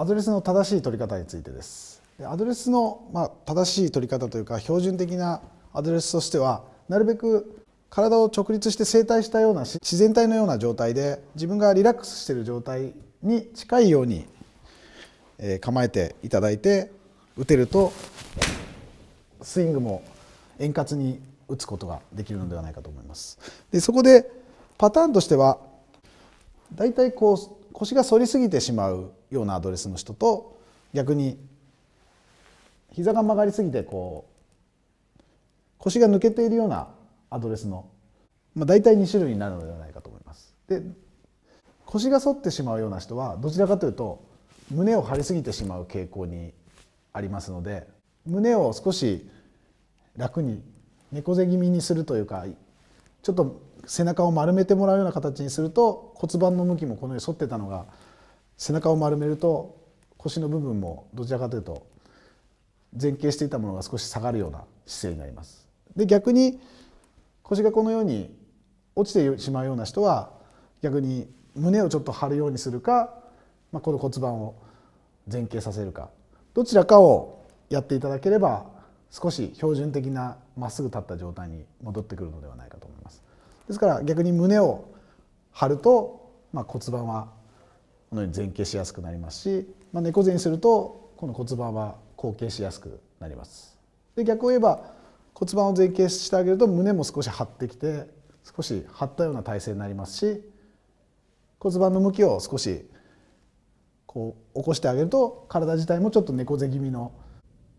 アドレスの正しい取り方についてですアドレスの、ま正しい取り方というか標準的なアドレスとしてはなるべく体を直立して正対したような自然体のような状態で自分がリラックスしている状態に近いように、え構えていただいて打てるとスイングも円滑に打つことができるのではないかと思います。でそこでパターンとしてはだいたいこう腰が反りすぎてしまうようなアドレスの人と逆に膝が曲がりすぎてこう腰が抜けているようなアドレスの、まあ、大体2種類になるのではないかと思います。で腰が反ってしまうような人はどちらかというと胸を張りすぎてしまう傾向にありますので胸を少し楽に猫背気味にするというかちょっと背中を丸めてもらうような形にすると骨盤の向きもこのように反ってたのが背中を丸めると腰の部分もどちらかというと前傾していたものが少し下がるような姿勢になります。で逆に腰がこのように落ちてしまうような人は逆に胸をちょっと張るようにするか、まあ、この骨盤を前傾させるかどちらかをやっていただければ少し標準的なまっすぐ立った状態に戻ってくるのではないかと思います。ですから逆に胸を張ると、まあ、骨盤はこのように前傾しやすくなりますし、まあ、猫背にするとこの骨盤は後傾しやすくなります。で逆を言えば骨盤を前傾してあげると胸も少し張ってきて少し張ったような体勢になりますし骨盤の向きを少しこう起こしてあげると体自体もちょっと猫背気味の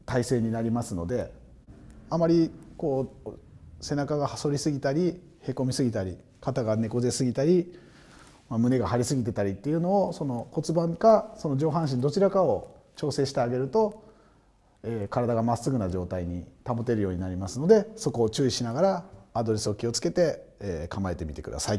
体制になりますのであまりこう背中がはそりすぎたりへこみすぎたり肩が猫背すぎたり、まあ、胸が張りすぎてたりっていうのをその骨盤かその上半身どちらかを調整してあげると、えー、体がまっすぐな状態に保てるようになりますのでそこを注意しながらアドレスを気をつけて、えー、構えてみてください。